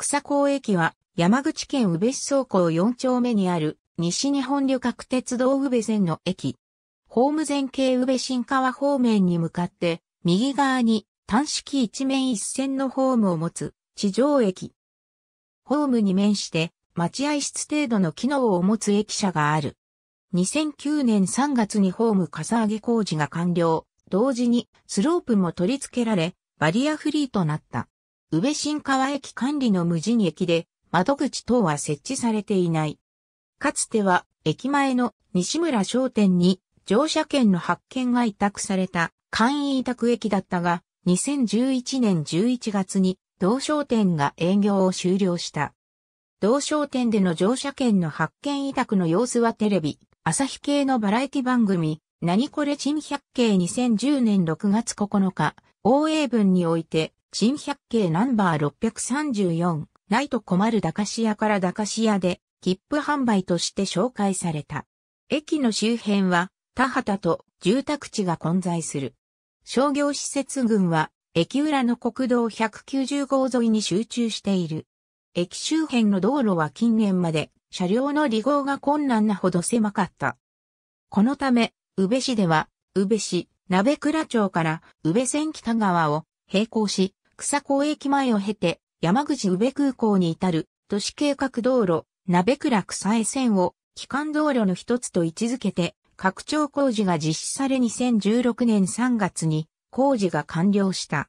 草港駅は山口県宇部市総港4丁目にある西日本旅客鉄道宇部線の駅。ホーム前景宇部新川方面に向かって右側に単式一面一線のホームを持つ地上駅。ホームに面して待合室程度の機能を持つ駅舎がある。2009年3月にホームかさ上げ工事が完了。同時にスロープも取り付けられ、バリアフリーとなった。宇部新川駅管理の無人駅で、窓口等は設置されていない。かつては、駅前の西村商店に乗車券の発券が委託された簡易委託駅だったが、2011年11月に同商店が営業を終了した。同商店での乗車券の発券委託の様子はテレビ、朝日系のバラエティ番組、何これ珍百景2010年6月9日、応英文において、新百景ナンバー634、ナイト困る駄菓子屋から駄菓子屋で、切符販売として紹介された。駅の周辺は、田畑と住宅地が混在する。商業施設群は、駅裏の国道190号沿いに集中している。駅周辺の道路は近年まで、車両の離合が困難なほど狭かった。このため、宇部市では、宇部市、鍋倉町から宇部線北側を並行し、草港駅前を経て、山口宇部空港に至る都市計画道路、鍋倉草江線を基幹道路の一つと位置づけて、拡張工事が実施され2016年3月に工事が完了した。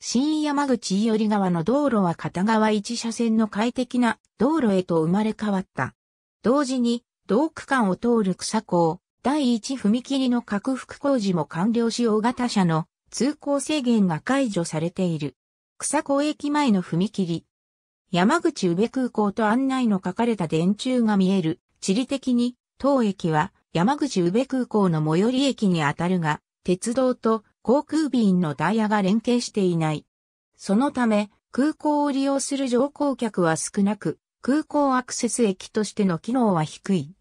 新山口伊織川の道路は片側一車線の快適な道路へと生まれ変わった。同時に、同区間を通る草港、第一踏切の拡幅工事も完了し大型車の通行制限が解除されている。草子駅前の踏切。山口宇部空港と案内の書かれた電柱が見える。地理的に、当駅は山口宇部空港の最寄り駅にあたるが、鉄道と航空便のダイヤが連携していない。そのため、空港を利用する乗降客は少なく、空港アクセス駅としての機能は低い。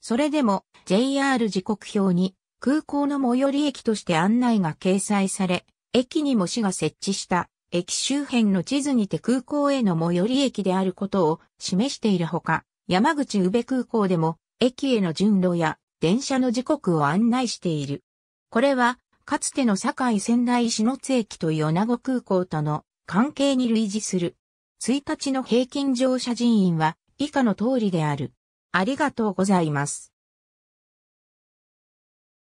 それでも JR 時刻表に空港の最寄り駅として案内が掲載され、駅にも市が設置した駅周辺の地図にて空港への最寄り駅であることを示しているほか、山口宇部空港でも駅への順路や電車の時刻を案内している。これは、かつての堺仙台市の津駅と米子空港との関係に類似する。1日の平均乗車人員は以下の通りである。ありがとうございます。